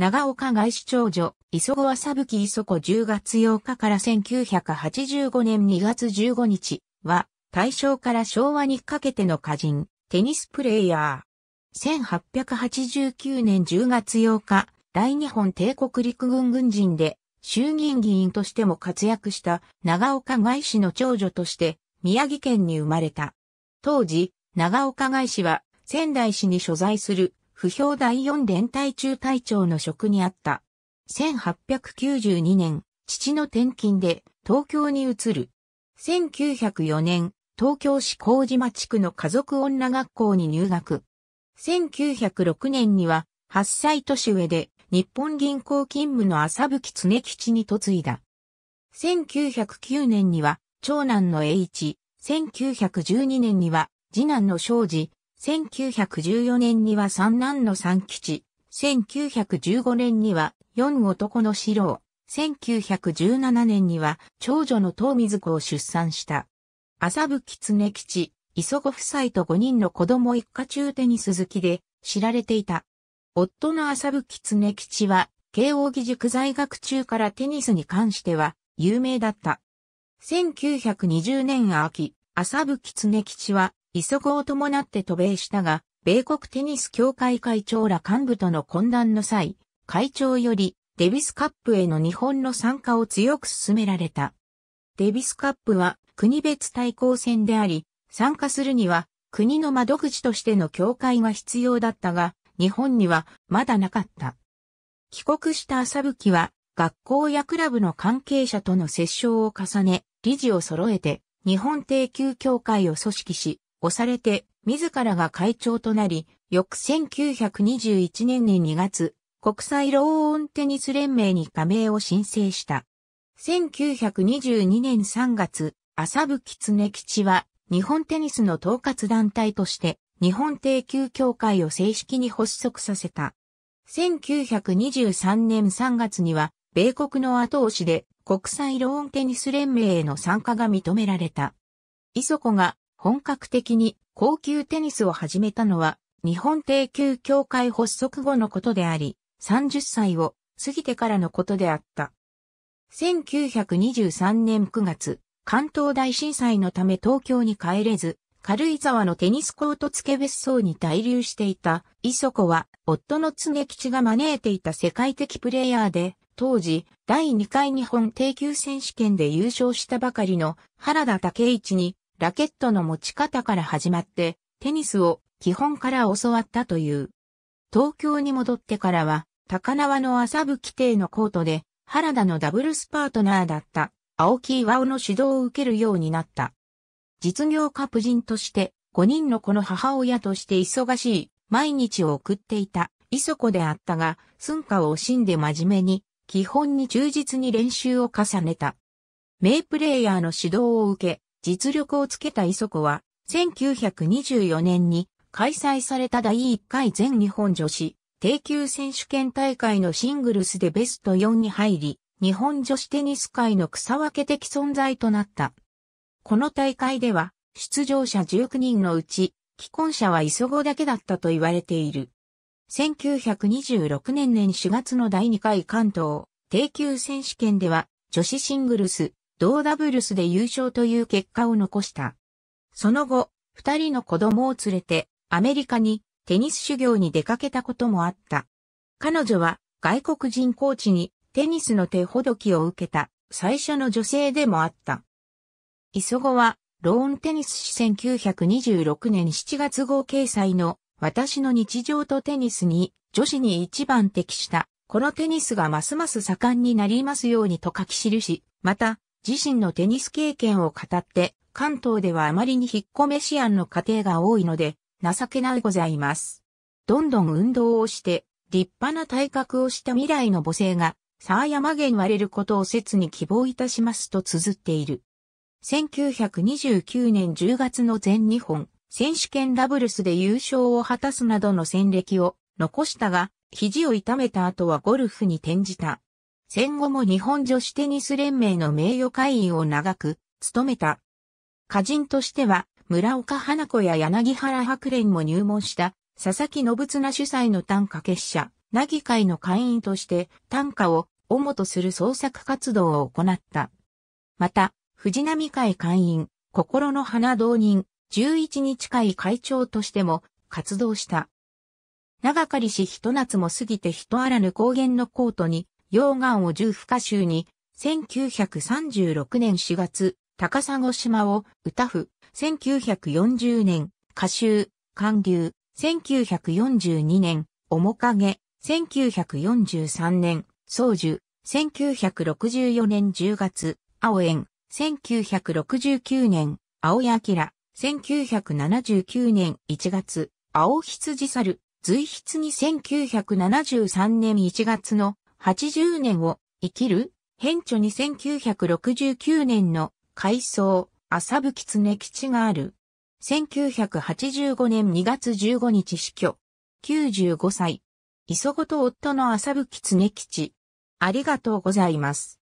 長岡外市長女、磯子はブキ・磯子10月8日から1985年2月15日は、大正から昭和にかけての歌人、テニスプレイヤー。1889年10月8日、大日本帝国陸軍軍人で、衆議院議員としても活躍した長岡外市の長女として、宮城県に生まれた。当時、長岡外市は仙台市に所在する不評第四連隊中隊長の職にあった。1892年、父の転勤で東京に移る。1904年、東京市麹島地区の家族女学校に入学。1906年には8歳年上で日本銀行勤務の浅吹常吉に嫁いだ。1909年には長男の栄一、1912年には次男の正治、1914年には三男の三吉、1915年には四男の四郎、1917年には長女の東水子を出産した。麻吹常吉、磯子夫妻と五人の子供一家中手に鈴木で知られていた。夫の麻吹常吉は、慶応義塾在学中からテニスに関しては有名だった。1920年秋、麻吹常吉は急ごを伴って渡米したが、米国テニス協会会長ら幹部との懇談の際、会長よりデビスカップへの日本の参加を強く勧められた。デビスカップは国別対抗戦であり、参加するには国の窓口としての協会が必要だったが、日本にはまだなかった。帰国した朝吹は学校やクラブの関係者との折衝を重ね、理事を揃えて日本定休協会を組織し、押されて、自らが会長となり、翌1921年に2月、国際ローオンテニス連盟に加盟を申請した。1922年3月、浅吹常吉は、日本テニスの統括団体として、日本定級協会を正式に発足させた。1923年3月には、米国の後押しで、国際ローンテニス連盟への参加が認められた。磯子が本格的に高級テニスを始めたのは日本低級協会発足後のことであり、30歳を過ぎてからのことであった。1923年9月、関東大震災のため東京に帰れず、軽井沢のテニスコート付け別荘に滞留していた、磯子は、夫の常吉が招いていた世界的プレイヤーで、当時、第2回日本低級選手権で優勝したばかりの原田武一にラケットの持ち方から始まって、テニスを基本から教わったという。東京に戻ってからは、高輪の麻吹定のコートで、原田のダブルスパートナーだった青木岩尾の指導を受けるようになった。実業家婦人として、5人の子の母親として忙しい毎日を送っていた磯子であったが、寸歌を惜しんで真面目に、基本に忠実に練習を重ねた。名プレイヤーの指導を受け、実力をつけた磯子は、1924年に開催された第1回全日本女子低級選手権大会のシングルスでベスト4に入り、日本女子テニス界の草分け的存在となった。この大会では、出場者19人のうち、既婚者は磯子だけだったと言われている。1926年年4月の第2回関東低級選手権では、女子シングルス同ダブルスで優勝という結果を残した。その後、二人の子供を連れてアメリカにテニス修行に出かけたこともあった。彼女は外国人コーチにテニスの手ほどきを受けた最初の女性でもあった。磯子はローンテニス誌1926年7月号掲載の私の日常とテニスに女子に一番適したこのテニスがますます盛んになりますようにと書き記し、また自身のテニス経験を語って、関東ではあまりに引っ込めし案の家庭が多いので、情けないございます。どんどん運動をして、立派な体格をした未来の母性が、沢山源割れることを切に希望いたしますと綴っている。1929年10月の全日本選手権ダブルスで優勝を果たすなどの戦歴を残したが、肘を痛めた後はゴルフに転じた。戦後も日本女子テニス連盟の名誉会員を長く務めた。歌人としては、村岡花子や柳原白蓮も入門した佐々木信綱主催の短歌結社、なぎ会の会員として短歌を主とする創作活動を行った。また、藤波会会員、心の花同人、11日会会長としても活動した。長かりし一夏も過ぎて人あらぬ高原のコートに溶岩を重負荷州に、1936年4月、高砂島を歌府、1940年、歌集、寒流、1942年、面影、1943年、宗樹、1964年10月、青園、1969年、青谷ら、1979年1月、青羊猿、随筆に1973年1月の80年を生きる変著に1969年の改装麻吹常吉がある。1985年2月15日死去。95歳。磯子と夫の麻吹常吉。ありがとうございます。